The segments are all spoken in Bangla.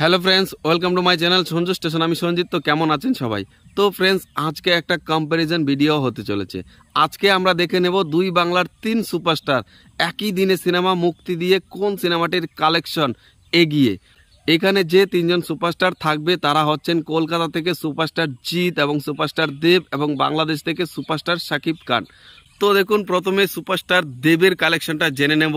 hello friends welcome to my channel Sanju station আমি সঞ্জিত তো কেমন আছেন সবাই তো ফ্রেন্ডস আজকে একটা কম্প্যারিজন ভিডিও হতে চলেছে আজকে আমরা দেখে নেব দুই বাংলার তিন সুপারস্টার একই দিনে সিনেমা মুক্তি দিয়ে কোন সিনেমাটির কালেকশন এগিয়ে এখানে যে তিনজন সুপারস্টার থাকবে তারা হচ্ছেন কলকাতা থেকে সুপারস্টার জিৎ এবং সুপারস্টার দেব এবং বাংলাদেশ থেকে সুপারস্টার শাকিব খান তো দেখুন প্রথমে সুপারস্টার দেবের কালেকশনটা জেনে নেব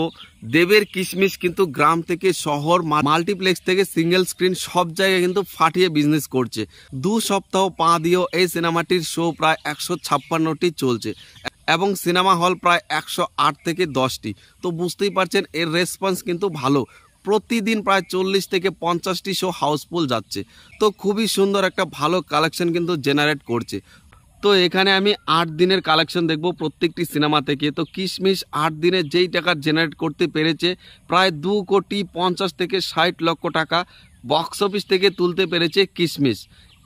দেবের কিশমিশ কিন্তু গ্রাম থেকে শহর মাল্টিপ্লেক্স থেকে সিঙ্গেল স্ক্রিন সব জায়গায় কিন্তু ফাটিয়ে বিজনেস করছে দু সপ্তাহ পা দিয়েও এই সিনেমাটির শো প্রায় একশো ছাপ্পান্নটি চলছে এবং সিনেমা হল প্রায় একশো আট থেকে দশটি তো বুঝতেই পারছেন এর রেসপন্স কিন্তু ভালো প্রতিদিন প্রায় চল্লিশ থেকে পঞ্চাশটি শো হাউসফুল যাচ্ছে তো খুবই সুন্দর একটা ভালো কালেকশন কিন্তু জেনারেট করছে তো এখানে আমি আট দিনের কালেকশন দেখব প্রত্যেকটি সিনেমা থেকে তো কিশমিশ আট দিনে যেই টাকা জেনারেট করতে পেরেছে প্রায় দু কোটি পঞ্চাশ থেকে ষাট লক্ষ টাকা বক্স অফিস থেকে তুলতে পেরেছে কিশমিশ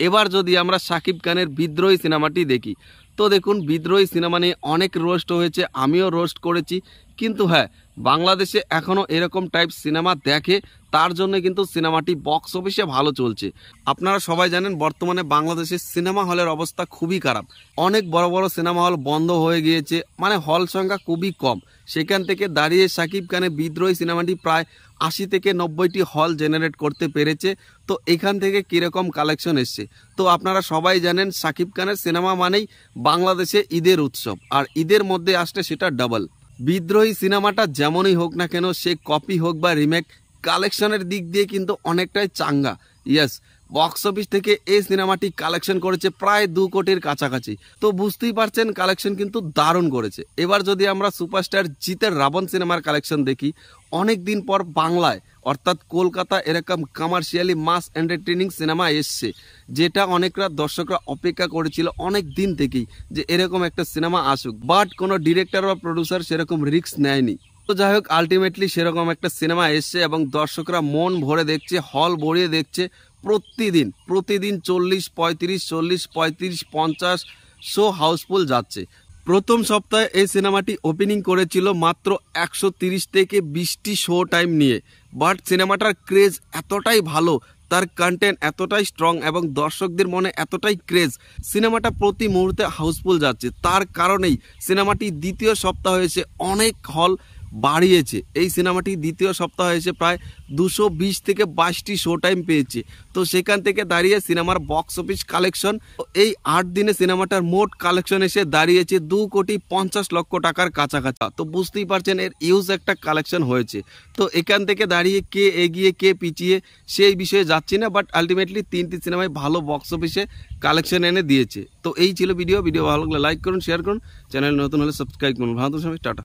এবার যদি আমরা সাকিব খানের বিদ্রোহী সিনেমাটি দেখি তো দেখুন বিদ্রোহী সিনেমা নিয়ে অনেক রোস্ট হয়েছে আমিও রোস্ট করেছি কিন্তু হ্যাঁ বাংলাদেশে এখনও এরকম টাইপ সিনেমা দেখে তার জন্য কিন্তু সিনেমাটি বক্স অফিসে ভালো চলছে আপনারা সবাই জানেন বর্তমানে বাংলাদেশের সিনেমা হলের অবস্থা খুবই খারাপ অনেক বড় বড় সিনেমা হল বন্ধ হয়ে গিয়েছে মানে হল সংখ্যা খুবই কম সেখান থেকে দাঁড়িয়ে সাকিব খানে বিদ্রোহী সিনেমাটি প্রায় আশি থেকে নব্বইটি হল জেনারেট করতে পেরেছে তো এখান থেকে কীরকম কালেকশন এসছে তো আপনারা সবাই জানেন সাকিব খানের সিনেমা মানেই বাংলাদেশে ঈদের উৎসব আর ঈদের মধ্যে আসলে সেটা ডাবল বিদ্রোহী সিনেমাটা যেমনই হোক না কেন সে কপি হোক বা রিমেক কালেকশনের দিক দিয়ে কিন্তু অনেকটাই চাঙ্গা ইয়েস বক্স অফিস থেকে এই সিনেমাটি কালেকশন করেছে প্রায় দু কোটির কাছাকাছি তো বুঝতেই পারছেন কালেকশন কিন্তু দারুণ করেছে এবার যদি আমরা সুপারস্টার জিতের রাবণ সিনেমার কালেকশন দেখি অনেক দিন পর বাংলায় অর্থাৎ কলকাতা এরকম কমার্শিয়ালি মাস এন্টারটেনিং সিনেমা এসছে যেটা অনেকরা দর্শকরা অপেক্ষা করেছিল অনেক দিন থেকেই যে এরকম একটা সিনেমা আসুক বাট কোনো ডিরেক্টর বা প্রডিউসার সেরকম রিস্ক নেয়নি তো যাই হোক আলটিমেটলি সেরকম একটা সিনেমা এসছে এবং দর্শকরা মন ভরে দেখছে হল ভরিয়ে দেখছে প্রতিদিন প্রতিদিন চল্লিশ পঁয়ত্রিশ চল্লিশ পঁয়ত্রিশ পঞ্চাশ শো হাউসফুল যাচ্ছে প্রথম সপ্তাহে এই সিনেমাটি ওপেনিং করেছিল মাত্র একশো থেকে বিশটি শো টাইম নিয়ে বাট সিনেমাটার ক্রেজ এতটাই ভালো তার কন্টেন্ট এতটাই স্ট্রং এবং দর্শকদের মনে এতটাই ক্রেজ সিনেমাটা প্রতি মুহূর্তে হাউসফুল যাচ্ছে তার কারণেই সিনেমাটি দ্বিতীয় সপ্তাহ হয়েছে অনেক হল বাড়িয়েছে এই সিনেমাটি দ্বিতীয় সপ্তাহ এসে প্রায় দুশো বিশ থেকে বাইশটি শো টাইম পেয়েছে তো সেখান থেকে দাঁড়িয়ে সিনেমার বক্স অফিস কালেকশন এই আট দিনে সিনেমাটার মোট কালেকশন এসে দাঁড়িয়েছে দু কোটি পঞ্চাশ লক্ষ টাকার কাছাকাছা তো বুঝতেই পারছেন এর ইউজ একটা কালেকশন হয়েছে তো এখান থেকে দাঁড়িয়ে কে এগিয়ে কে পিছিয়ে সেই বিষয়ে যাচ্ছি না বাট আলটিমেটলি তিনটি সিনেমায় ভালো বক্স অফিসে কালেকশন এনে দিয়েছে তো এই ছিল ভিডিও ভিডিও ভালো লাগলে লাইক করুন শেয়ার করুন চ্যানেল নতুন হলে সাবস্ক্রাইব করুন ভালো সময় টাটা